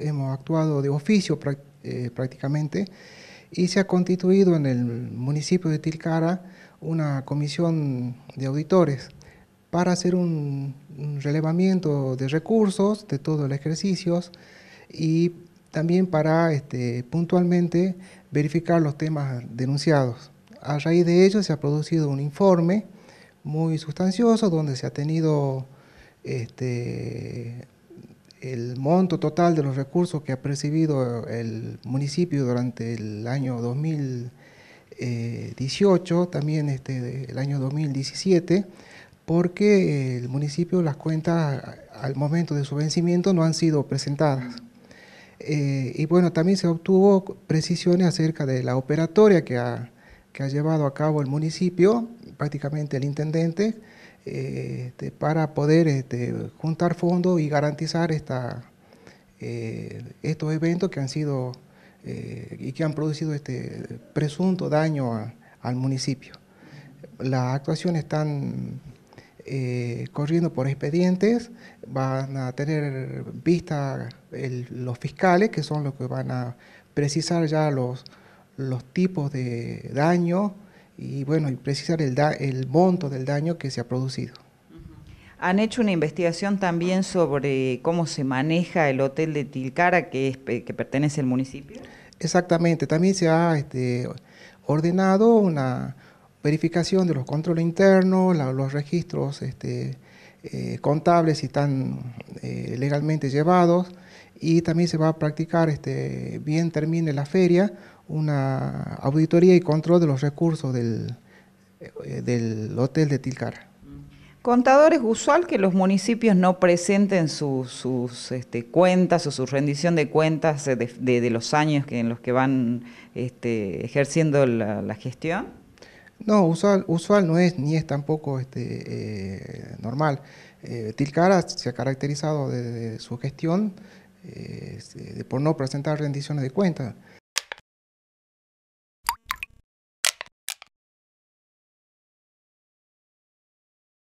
hemos actuado de oficio eh, prácticamente y se ha constituido en el municipio de Tilcara una comisión de auditores para hacer un, relevamiento de recursos de todos los ejercicios y también para este, puntualmente verificar los temas denunciados. A raíz de ello se ha producido un informe muy sustancioso donde se ha tenido este, el monto total de los recursos que ha percibido eh, el municipio durante el año 2018, también este, el año 2017, porque eh, el municipio las cuentas al momento de su vencimiento no han sido presentadas. Eh, y bueno, también se obtuvo precisiones acerca de la operatoria que ha, que ha llevado a cabo el municipio, prácticamente el intendente, este, para poder este, juntar fondos y garantizar esta, eh, estos eventos que han sido eh, y que han producido este presunto daño al municipio. Las actuaciones están eh, corriendo por expedientes, van a tener vista los fiscales, que son los que van a precisar ya los, los tipos de daño, y bueno, y precisar el, el monto del daño que se ha producido. Han hecho una investigación también sobre cómo se maneja el hotel de Tilcara que, es, que pertenece al municipio. Exactamente, también se ha este, ordenado una verificación de los controles internos, los registros este, eh, contables si están eh, legalmente llevados, y también se va a practicar, este, bien termine la feria, una auditoría y control de los recursos del, eh, del hotel de Tilcara. Contador, es usual que los municipios no presenten sus este, cuentas o su rendición de cuentas de, los años en los que van este, ejerciendo la, gestión. No, usual, usual no es ni es tampoco eh, normal. Eh, Tilcara se ha caracterizado de su gestión eh, este, de por no presentar rendiciones de cuentas.